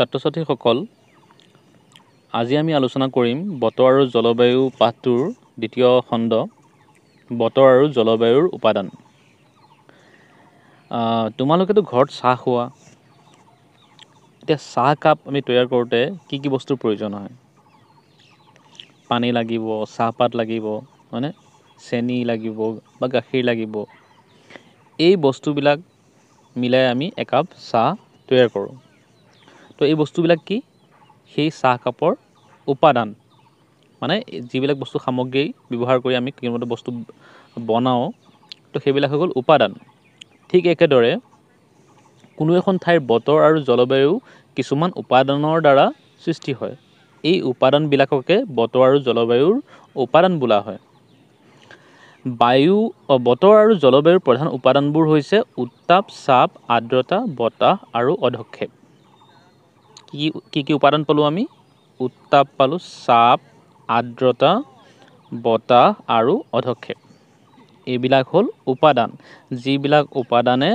ছাত্ৰ ছাত্ৰীসকল আজি আমি আলোচনা কৰিম বতৰ আৰু জলবায়ু পাঠটোৰ দ্বিতীয় খণ্ড বতৰ আৰু জলবায়ুৰ উপাদান তোমালোকেতো ঘৰত চাহ খোৱা এতিয়া চাহকাপ আমি তৈয়াৰ কৰোঁতে কি কি বস্তুৰ প্ৰয়োজন হয় পানী লাগিব চাহপাত লাগিব মানে চেনি লাগিব বা গাখীৰ লাগিব এই বস্তুবিলাক মিলাই আমি একাপ চাহ তৈয়াৰ কৰোঁ তো এই বস্তুবিলাক কি সেই চাহকাপৰ উপাদান মানে যিবিলাক বস্তু সামগ্ৰী ব্যৱহাৰ কৰি আমি কিছুমান বস্তু বনাওঁ তো সেইবিলাক হৈ গ'ল উপাদান ঠিক একেদৰে কোনো এখন ঠাইৰ বতৰ আৰু জলবায়ু কিছুমান উপাদানৰ দ্বাৰা সৃষ্টি হয় এই উপাদানবিলাককে বতৰ আৰু জলবায়ুৰ উপাদান বোলা হয় বায়ু বতৰ আৰু জলবায়ুৰ প্ৰধান উপাদানবোৰ হৈছে উত্তাপ চাপ আৰ্দ্ৰতা বতাহ আৰু অধক্ষেপ কি কি কি উপাদান পালোঁ আমি উত্তাপ পালোঁ চাপ আৰ্দ্ৰতা বতাহ আৰু অধক্ষেপ এইবিলাক হ'ল উপাদান যিবিলাক উপাদানে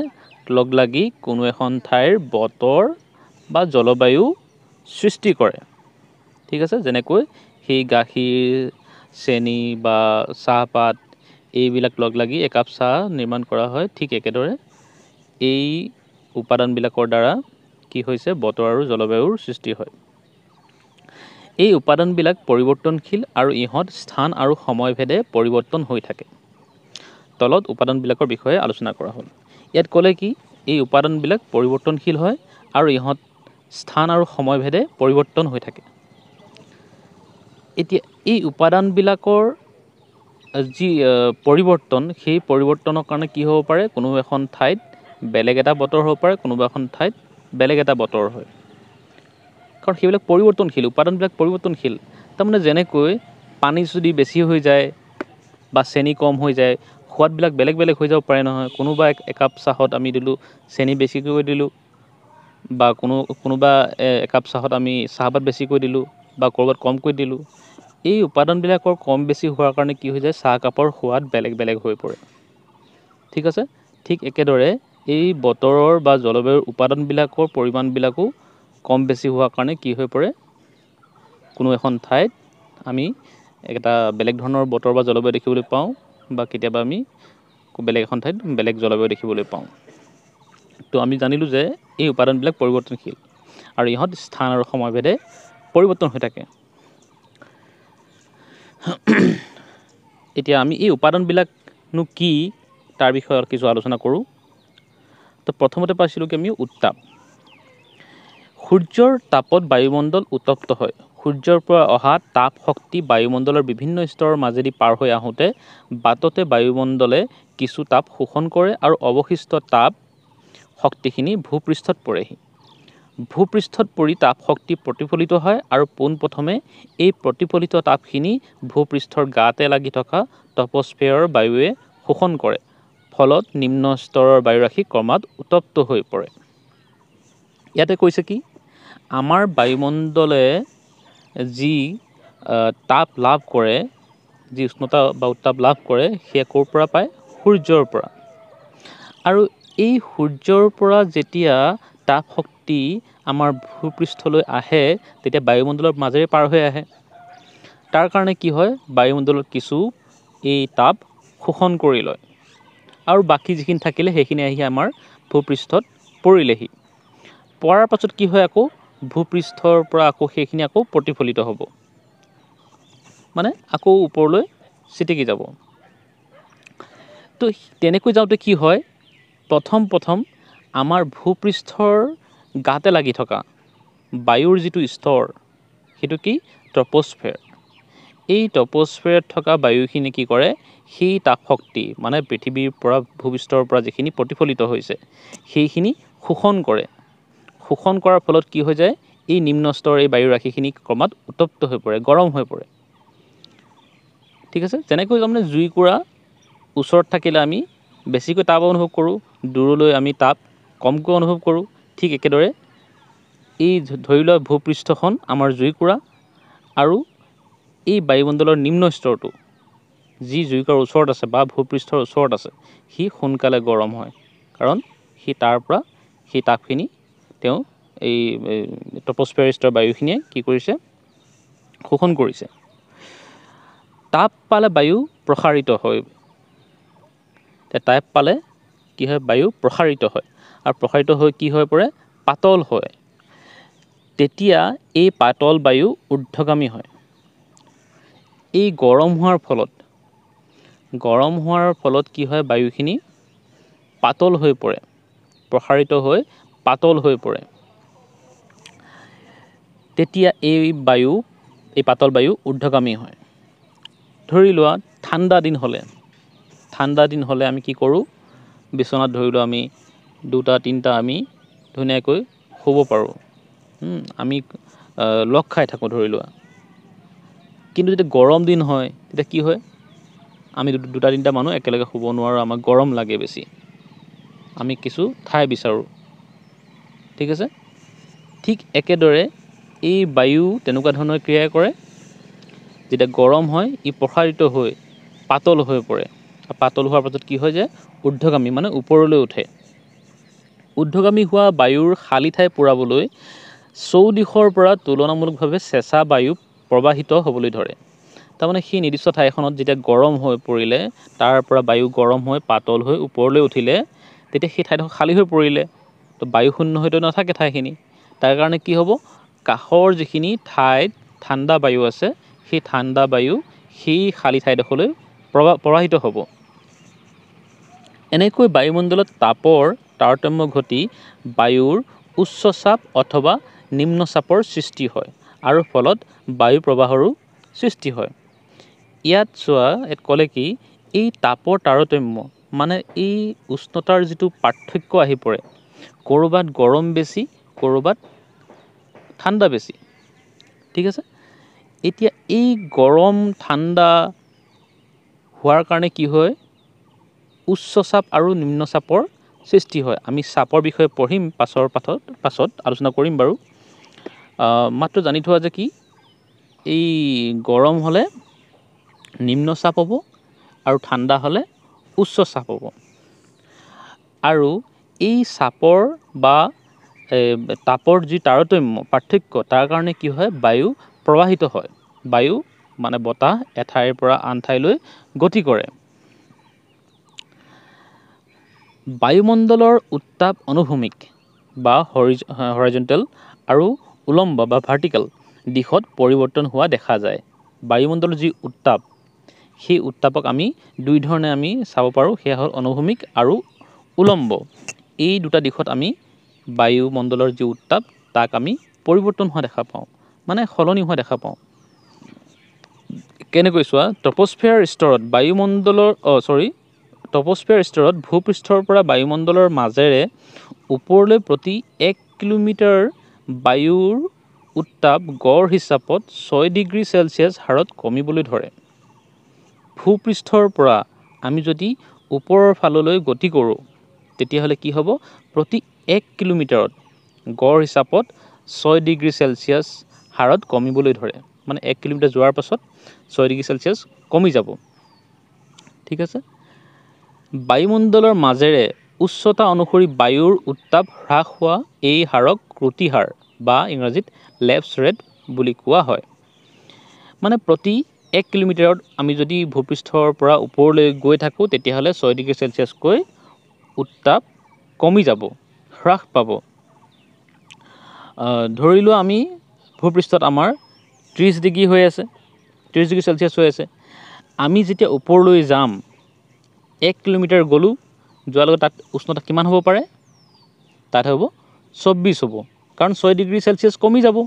লগ লাগি কোনো এখন ঠাইৰ বতৰ বা জলবায়ু সৃষ্টি কৰে ঠিক আছে যেনেকৈ সেই গাখীৰ চেনি বা চাহপাত এইবিলাক লগ লাগি একাপ চাহ নিৰ্মাণ কৰা হয় ঠিক একেদৰে এই উপাদানবিলাকৰ দ্বাৰা কি হৈছে বতৰ আৰু জলবায়ুৰ সৃষ্টি হয় এই উপাদানবিলাক পৰিৱৰ্তনশীল আৰু ইহঁত স্থান আৰু সময়ভেদে পৰিৱৰ্তন হৈ থাকে তলত উপাদানবিলাকৰ বিষয়ে আলোচনা কৰা হ'ল ইয়াত ক'লে কি এই উপাদানবিলাক পৰিৱৰ্তনশীল হয় আৰু ইহঁত স্থান আৰু সময়ভেদে পৰিৱৰ্তন হৈ থাকে এতিয়া এই উপাদানবিলাকৰ যি পৰিৱৰ্তন সেই পৰিৱৰ্তনৰ কাৰণে কি হ'ব পাৰে কোনো এখন ঠাইত বেলেগ এটা বতৰ হ'ব পাৰে কোনোবা এখন ঠাইত বেলেগ এটা বতৰ হয় কাৰণ সেইবিলাক পৰিৱৰ্তনশীল উপাদানবিলাক পৰিৱৰ্তনশীল তাৰমানে যেনেকৈ পানী যদি বেছি হৈ যায় বা চেনি কম হৈ যায় সোৱাদবিলাক বেলেগ বেলেগ হৈ যাব পাৰে নহয় কোনোবা এক একাপ চাহত আমি দিলোঁ চেনি বেছিকৈ দিলোঁ বা কোনো কোনোবা একাপ চাহত আমি চাহপাত বেছিকৈ দিলোঁ বা ক'ৰবাত কমকৈ দিলোঁ এই উপাদানবিলাকৰ কম বেছি হোৱাৰ কাৰণে কি হৈ যায় চাহকাপৰ সোৱাদ বেলেগ বেলেগ হৈ পৰে ঠিক আছে ঠিক একেদৰে এই বতৰৰ বা জলবায়ুৰ উপাদানবিলাকৰ পৰিমাণবিলাকো কম বেছি হোৱাৰ কাৰণে কি হৈ পৰে কোনো এখন ঠাইত আমি এটা বেলেগ ধৰণৰ বতৰ বা জলবায়ু দেখিবলৈ পাওঁ বা কেতিয়াবা আমি বেলেগ এখন ঠাইত বেলেগ জলবায়ু দেখিবলৈ পাওঁ তো আমি জানিলোঁ যে এই উপাদানবিলাক পৰিৱৰ্তনশীল আৰু ইহঁত স্থান আৰু সময়ভেদে পৰিৱৰ্তন হৈ থাকে এতিয়া আমি এই উপাদানবিলাকনো কি তাৰ বিষয়ে কিছু আলোচনা কৰোঁ তো প্ৰথমতে পাইছিলোঁ কি আমি উত্তাপ সূৰ্যৰ তাপত বায়ুমণ্ডল উত্তপ্ত হয় সূৰ্যৰ পৰা অহা তাপ শক্তি বায়ুমণ্ডলৰ বিভিন্ন স্তৰৰ মাজেদি পাৰ হৈ আহোঁতে বাটতে বায়ুমণ্ডলে কিছু তাপ শোষণ কৰে আৰু অৱশিষ্ট তাপ শক্তিখিনি ভূপৃষ্ঠত পৰেহি ভূপৃষ্ঠত পৰি তাপ শক্তি প্ৰতিফলিত হয় আৰু পোনপ্ৰথমে এই প্ৰতিফলিত তাপখিনি ভূপৃষ্ঠৰ গাতে লাগি থকা টপ'স্ফেয়াৰৰ বায়ুৱে শোষণ কৰে ফলত নিম্ন স্তৰৰ বায়ুৰাশি ক্ৰমাৎ উত্তপ্ত হৈ পৰে ইয়াতে কৈছে কি আমাৰ বায়ুমণ্ডলে যি তাপ লাভ কৰে যি উষ্ণতা বা উত্তাপ লাভ কৰে সেয়া ক'ৰ পৰা পায় সূৰ্যৰ পৰা আৰু এই সূৰ্যৰ পৰা যেতিয়া তাপ শক্তি আমাৰ ভূপৃষ্ঠলৈ আহে তেতিয়া বায়ুমণ্ডলৰ মাজেৰে পাৰ হৈ আহে তাৰ কাৰণে কি হয় বায়ুমণ্ডলত কিছু এই তাপ শোষণ কৰি লয় আৰু বাকী যিখিনি থাকিলে সেইখিনি আহি আমাৰ ভূপৃষ্ঠত পৰিলেহি পৰাৰ পাছত কি হয় আকৌ ভূপৃষ্ঠৰ পৰা আকৌ সেইখিনি আকৌ প্ৰতিফলিত হ'ব মানে আকৌ ওপৰলৈ ছিটিকি যাব তো তেনেকৈ যাওঁতে কি হয় প্ৰথম প্ৰথম আমাৰ ভূপৃষ্ঠৰ গাতে লাগি থকা বায়ুৰ যিটো স্তৰ সেইটো কি ট্ৰপ'স্ফেয়াৰ এই টপ'স্ফেয়াৰত থকা বায়ুখিনি কি কৰে সেই তাপ শক্তি মানে পৃথিৱীৰ পৰা ভূপিষ্ঠৰ পৰা যিখিনি প্ৰতিফলিত হৈছে সেইখিনি শোষণ কৰে শোষণ কৰাৰ ফলত কি হৈ যায় এই নিম্ন স্তৰৰ এই বায়ু ৰাশিখিনি ক্ৰমাৎ উত্তপ্ত হৈ পৰে গৰম হৈ পৰে ঠিক আছে যেনেকৈ তাৰমানে জুইকুৰা ওচৰত থাকিলে আমি বেছিকৈ তাপ অনুভৱ কৰোঁ দূৰলৈ আমি তাপ কমকৈ অনুভৱ কৰোঁ ঠিক একেদৰে এই ধৰি লোৱা ভূপৃষ্ঠখন আমাৰ জুইকুৰা আৰু এই বায়ুমণ্ডলৰ নিম্ন স্তৰটো যি জুইকৰ ওচৰত আছে বা ভূপৃষ্ঠৰ ওচৰত আছে সি সোনকালে গৰম হয় কাৰণ সি তাৰ পৰা সেই তাপখিনি তেওঁ এই টপস্পিয়াৰিষ্টৰ বায়ুখিনিয়ে কি কৰিছে শোষণ কৰিছে তাপ পালে বায়ু প্ৰসাৰিত হয় তাপ পালে কি হয় বায়ু প্ৰসাৰিত হয় আৰু প্ৰসাৰিত হৈ কি হৈ পৰে পাতল হয় তেতিয়া এই পাতল বায়ু ঊৰ্ধগামী হয় এই গৰম হোৱাৰ ফলত গৰম হোৱাৰ ফলত কি হয় বায়ুখিনি পাতল হৈ পৰে প্ৰসাৰিত হৈ পাতল হৈ পৰে তেতিয়া এই বায়ু এই পাতল বায়ু ঊৰ্ধগামী হয় ধৰি লোৱা ঠাণ্ডা দিন হ'লে ঠাণ্ডা দিন হ'লে আমি কি কৰোঁ বিচনাত ধৰি লোৱা আমি দুটা তিনিটা আমি ধুনীয়াকৈ শুব পাৰোঁ আমি লগ খাই থাকোঁ ধৰি লোৱা কিন্তু যেতিয়া গৰম দিন হয় তেতিয়া কি হয় আমি দুটা তিনিটা মানুহ একেলগে শুব নোৱাৰোঁ আমাক গৰম লাগে বেছি আমি কিছু ঠাই বিচাৰোঁ ঠিক আছে ঠিক একেদৰে এই বায়ু তেনেকুৱা ধৰণৰ ক্ৰিয়া কৰে যেতিয়া গৰম হয় ই প্ৰসাৰিত হৈ পাতল হৈ পৰে আৰু পাতল হোৱাৰ পাছত কি হয় যে ঊৰ্ধগামী মানে ওপৰলৈ উঠে ঊৰ্ধগামী হোৱা বায়ুৰ খালী ঠাই পূৰাবলৈ চৌদিশৰ পৰা তুলনামূলকভাৱে চেঁচা বায়ু প্ৰবাহিত হ'বলৈ ধৰে তাৰমানে সেই নিৰ্দিষ্ট ঠাইখনত যেতিয়া গৰম হৈ পৰিলে তাৰ পৰা বায়ু গৰম হৈ পাতল হৈ ওপৰলৈ উঠিলে তেতিয়া সেই ঠাইডোখৰ খালী হৈ পৰিলে তো বায়ু শূন্য হৈতো নাথাকে ঠাইখিনি তাৰ কাৰণে কি হ'ব কাষৰ যিখিনি ঠাইত ঠাণ্ডা বায়ু আছে সেই ঠাণ্ডা বায়ু সেই খালী ঠাইডোখৰলৈ প্ৰবা প্ৰবাহিত হ'ব এনেকৈ বায়ুমণ্ডলত তাপৰ তাৰতম্য ঘটি বায়ুৰ উচ্চ চাপ অথবা নিম্নচাপৰ সৃষ্টি হয় আৰু ফলত বায়ু প্ৰৱাহৰো সৃষ্টি হয় ইয়াত চোৱা ক'লে কি এই তাপৰ তাৰতম্য মানে এই উষ্ণতাৰ যিটো পাৰ্থক্য আহি পৰে ক'ৰবাত গৰম বেছি ক'ৰবাত ঠাণ্ডা বেছি ঠিক আছে এতিয়া এই গৰম ঠাণ্ডা হোৱাৰ কাৰণে কি হয় উচ্চ চাপ আৰু নিম্ন চাপৰ সৃষ্টি হয় আমি চাপৰ বিষয়ে পঢ়িম পাছৰ পাঠত পাছত আলোচনা কৰিম বাৰু মাত্ৰ জানি থোৱা যে কি এই গৰম হ'লে নিম্ন চাপ হ'ব আৰু ঠাণ্ডা হ'লে উচ্চ চাপ হ'ব আৰু এই চাপৰ বা তাপৰ যি তাৰতম্য পাৰ্থক্য তাৰ কাৰণে কি হয় বায়ু প্ৰবাহিত হয় বায়ু মানে বতাহ এঠাইৰ পৰা আন ঠাইলৈ গতি কৰে বায়ুমণ্ডলৰ উত্তাপ অনুভূমিক বা হৰিজ হৰাইজেণ্টেল আৰু উলম্ব বা ভাৰ্টিকেল দিশত পৰিৱৰ্তন হোৱা দেখা যায় বায়ুমণ্ডলৰ যি উত্তাপ সেই উত্তাপক আমি দুই ধৰণে আমি চাব পাৰোঁ সেয়া হ'ল অনুভূমিক আৰু উলম্ব এই দুটা দিশত আমি বায়ুমণ্ডলৰ যি উত্তাপ তাক আমি পৰিৱৰ্তন হোৱা দেখা পাওঁ মানে সলনি হোৱা দেখা পাওঁ কেনেকৈ চোৱা টপ'স্ফেয়াৰ স্তৰত বায়ুমণ্ডলৰ অ' চৰি টপ'স্ফেয়াৰ স্তৰত ভূপৃষ্ঠৰ পৰা বায়ুমণ্ডলৰ মাজেৰে ওপৰলৈ প্ৰতি এক কিলোমিটাৰ বায়ুৰ উত্তাপ গড় হিচাপত ছয় ডিগ্ৰী চেলচিয়াছ হাৰত কমিবলৈ ধৰে ভূপৃষ্ঠৰ পৰা আমি যদি ওপৰৰ ফাললৈ গতি কৰোঁ তেতিয়াহ'লে কি হ'ব প্ৰতি এক কিলোমিটাৰত গড় হিচাপত ছয় ডিগ্ৰী চেলচিয়াছ হাৰত কমিবলৈ ধৰে মানে এক কিলোমিটাৰ যোৱাৰ পাছত ছয় ডিগ্ৰী চেলচিয়াছ কমি যাব ঠিক আছে বায়ুমণ্ডলৰ মাজেৰে উচ্চতা অনুসৰি বায়ুৰ উত্তাপ হ্ৰাস হোৱা এই হাৰক ক্ৰুটি হাৰ বা ইংৰাজীত লেপছ ৰেট বুলি কোৱা হয় মানে প্ৰতি এক কিলোমিটাৰত আমি যদি ভূপৃষ্ঠৰ পৰা ওপৰলৈ গৈ থাকোঁ তেতিয়াহ'লে ছয় ডিগ্ৰী চেলচিয়াছকৈ উত্তাপ কমি যাব হ্ৰাস পাব ধৰি লোৱা আমি ভূপৃষ্ঠত আমাৰ ত্ৰিছ ডিগ্ৰী হৈ আছে ত্ৰিছ ডিগ্ৰী চেলচিয়াছ হৈ আছে আমি যেতিয়া ওপৰলৈ যাম এক কিলোমিটাৰ গ'লোঁ যোৱাৰ লগে তাত উষ্ণতা কিমান হ'ব পাৰে তাত হ'ব চৌব্বিছ হ'ব কাৰণ ছয় ডিগ্ৰী চেলচিয়াছ কমি যাব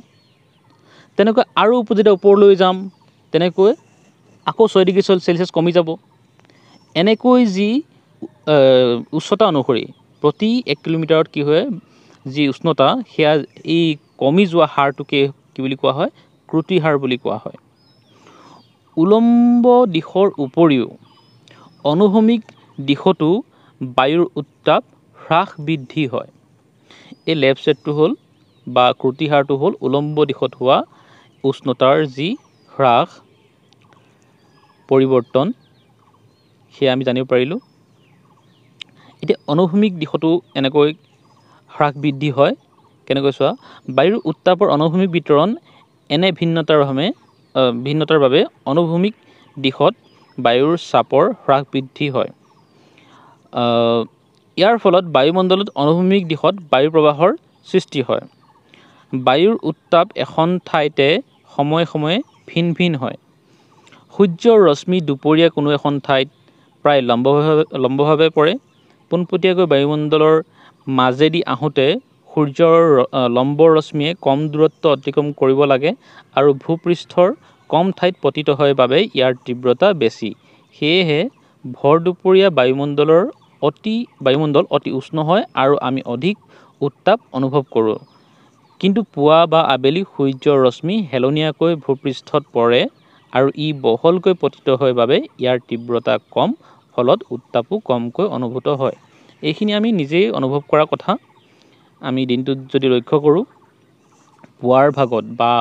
তেনেকৈ আৰু যেতিয়া ওপৰলৈ যাম তেনেকৈ আকৌ ছয় ডিগ্ৰী চেলচিয়াছ কমি যাব এনেকৈ যি উচ্চতা অনুসৰি প্ৰতি এক কিলোমিটাৰত কি হয় যি উষ্ণতা সেয়া এই কমি যোৱা হাৰটোকে কি বুলি কোৱা হয় ক্ৰুটি হাৰ বুলি কোৱা হয় উলম্ব দিশৰ উপৰিও অনুভূমিক দিশতো বায়ুৰ উত্তাপ হ্ৰাস বৃদ্ধি হয় এই লেফ ছেটটো হ'ল বা ক্ৰুতিহাৰটো হ'ল উলম্ব দিশত হোৱা উষ্ণতাৰ যি হ্ৰাস পৰিৱৰ্তন সেয়া আমি জানিব পাৰিলোঁ এতিয়া অনুভূমিক দিশতো এনেকৈ হ্ৰাস বৃদ্ধি হয় কেনেকৈ চোৱা বায়ুৰ উত্তাপৰ অনুভূমিক বিতৰণ এনে ভিন্নতাৰ বাবে ভিন্নতাৰ বাবে অনুভূমিক দিশত বায়ুৰ চাপৰ হ্ৰাস বৃদ্ধি হয় ইয়াৰ ফলত বায়ুমণ্ডলত অনুভূমিক দিশত বায়ু প্ৰৱাহৰ সৃষ্টি হয় বায়ুৰ উত্তাপ এখন ঠাইতে সময়ে সময়ে ভিন ভিন হয় সূৰ্যৰ ৰশ্মি দুপৰীয়া কোনো এখন ঠাইত প্ৰায় লম্বভাৱে লম্বভাৱে পৰে পোনপটীয়াকৈ বায়ুমণ্ডলৰ মাজেদি আহোঁতে সূৰ্যৰ লম্ব ৰশ্মিয়ে কম দূৰত্ব অতিক্ৰম কৰিব লাগে আৰু ভূপৃষ্ঠৰ কম ঠাইত পতিত হয় বাবে ইয়াৰ তীব্ৰতা বেছি সেয়েহে ভৰ দুপৰীয়া বায়ুমণ্ডলৰ অতি বায়ুমণ্ডল অতি উষ্ণ হয় আৰু আমি অধিক উত্তাপ অনুভৱ কৰোঁ কিন্তু পুৱা বা আবেলি সূৰ্যৰ ৰশ্মি হেলনীয়াকৈ ভূপৃষ্ঠত পৰে আৰু ই বহলকৈ পতিত হয় বাবে ইয়াৰ তীব্ৰতা কম ফলত উত্তাপো কমকৈ অনুভূত হয় এইখিনি আমি নিজেই অনুভৱ কৰা কথা আমি দিনটোত যদি লক্ষ্য কৰোঁ পুৱাৰ ভাগত বা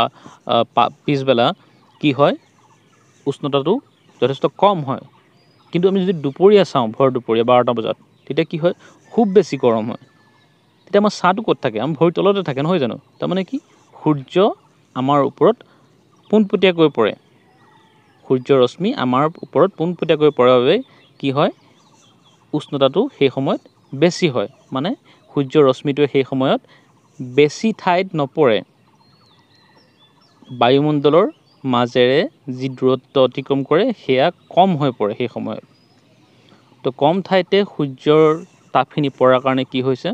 পিছবেলা কি হয় উষ্ণতাটো যথেষ্ট কম হয় কিন্তু আমি যদি দুপৰীয়া চাওঁ ভৰ দুপৰীয়া বাৰটা বজাত তেতিয়া কি হয় খুব বেছি গৰম হয় তেতিয়া আমাৰ ছাঁটো ক'ত থাকে আমাৰ ভৰিৰ তলতে থাকে নহয় জানো তাৰমানে কি সূৰ্য আমাৰ ওপৰত পোনপটীয়াকৈ পৰে সূৰ্য ৰশ্মি আমাৰ ওপৰত পোনপটীয়াকৈ পৰাৰ বাবে কি হয় উষ্ণতাটো সেই সময়ত বেছি হয় মানে সূৰ্য ৰশ্মিটোৱে সেই সময়ত বেছি ঠাইত নপৰে বায়ুমণ্ডলৰ মাজেৰে যি দূৰত্ব অতিক্ৰম কৰে সেয়া কম হৈ পৰে সেই সময়ত তো কম ঠাইতে সূৰ্যৰ তাপখিনি পৰাৰ কাৰণে কি হৈছে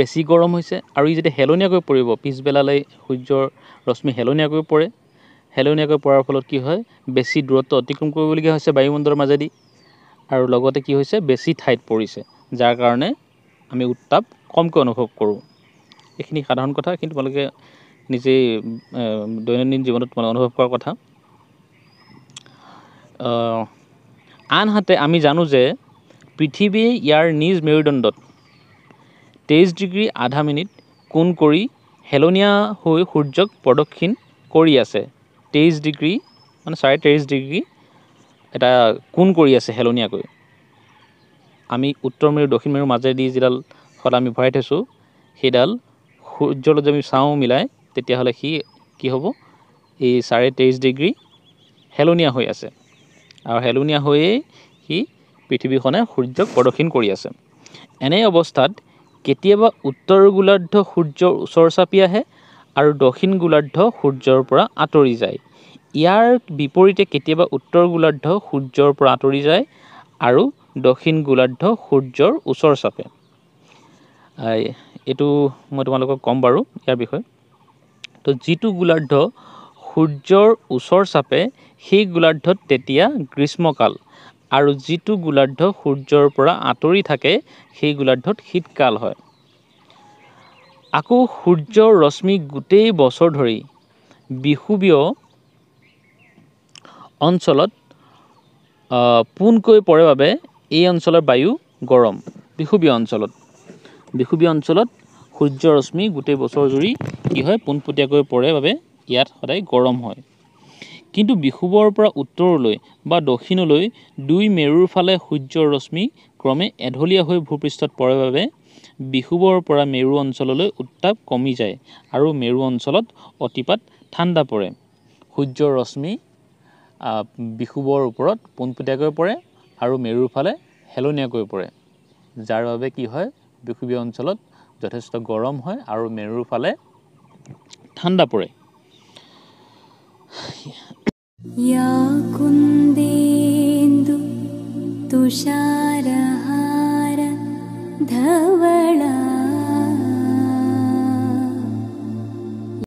বেছি গৰম হৈছে আৰু ই যেতিয়া হেলনীয়াকৈ পৰিব পিছবেলালৈ সূৰ্যৰ ৰশ্মি হেলনীয়াকৈ পৰে হেলনীয়াকৈ পৰাৰ ফলত কি হয় বেছি দূৰত্ব অতিক্ৰম কৰিবলগীয়া হৈছে বায়ুমণ্ডলৰ মাজেদি আৰু লগতে কি হৈছে বেছি ঠাইত পৰিছে যাৰ কাৰণে আমি উত্তাপ কমকৈ অনুভৱ কৰোঁ এইখিনি সাধাৰণ কথা কিন্তু তোমালোকে নিজেই দৈনন্দিন জীৱনত মই অনুভৱ কৰা কথা আনহাতে আমি জানো যে পৃথিৱীয়ে ইয়াৰ নিজ মেৰুদণ্ডত তেইছ ডিগ্ৰী আধা মিনিট কোণ কৰি হেলনীয়া হৈ সূৰ্যক প্ৰদক্ষিণ কৰি আছে তেইছ ডিগ্ৰী মানে চাৰে তেইছ ডিগ্ৰী এটা কোণ কৰি আছে হেলনীয়াকৈ আমি উত্তৰ মেৰু দক্ষিণ মেৰুৰ মাজেদি যিডাল সদ আমি ভৰাই থৈছোঁ সেইডাল সূৰ্যৰ লগত যদি আমি চাওঁ মিলাই তেতিয়াহ'লে সি কি হ'ব সি চাৰে তেইছ ডিগ্ৰী হেলনীয়া হৈ আছে আৰু হেলনীয়া হৈয়েই সি পৃথিৱীখনে সূৰ্যক প্ৰদক্ষিণ কৰি আছে এনে অৱস্থাত কেতিয়াবা উত্তৰ গোলাৰ্ধ সূৰ্যৰ ওচৰ চাপি আহে আৰু দক্ষিণ গোলাৰ্ধ সূৰ্যৰ পৰা আঁতৰি যায় ইয়াৰ বিপৰীতে কেতিয়াবা উত্তৰ গোলাৰ্ধ সূৰ্যৰ পৰা আঁতৰি যায় আৰু দক্ষিণ গোলাৰ্ধ সূৰ্যৰ ওচৰ চাপে এইটো মই তোমালোকক ক'ম বাৰু ইয়াৰ বিষয়ে তো যিটো গোলাৰ্ধ সূৰ্যৰ ওচৰ চাপে সেই গোলাৰ্ধত তেতিয়া গ্ৰীষ্মকাল আৰু যিটো গোলাৰ্ধ সূৰ্যৰ পৰা আঁতৰি থাকে সেই গোলাৰ্ধত শীতকাল হয় আকৌ সূৰ্যৰ ৰশ্মি গোটেই বছৰ ধৰি বিষুৱীয় অঞ্চলত পোনকৈ পৰে বাবে এই অঞ্চলৰ বায়ু গৰম বিষুৱীয় অঞ্চলত বিষুৱীয় অঞ্চলত সূৰ্য ৰশ্মি গোটেই বছৰ জুৰি কি হয় পোনপটীয়াকৈ পৰে বাবে ইয়াত সদায় গৰম হয় কিন্তু বিষুৱৰ পৰা উত্তৰলৈ বা দক্ষিণলৈ দুই মেৰুৰ ফালে সূৰ্যৰ ৰশ্মি ক্ৰমে এঢলীয়া হৈ ভূপৃষ্ঠত পৰে বাবে বিহুবৰ পৰা মেৰু অঞ্চললৈ উত্তাপ কমি যায় আৰু মেৰু অঞ্চলত অতিপাত ঠাণ্ডা পৰে সূৰ্য ৰশ্মি বিহুবৰ ওপৰত পোনপটীয়াকৈ পৰে আৰু মেৰুৰ ফালে হেলনীয়াকৈ পৰে যাৰ বাবে কি হয় বিষুৱীয় অঞ্চলত যথেষ্ট গৰম হয় আৰু মেৰুৰ ফালে ঠাণ্ডা পৰে তুষাৰ ধৱলা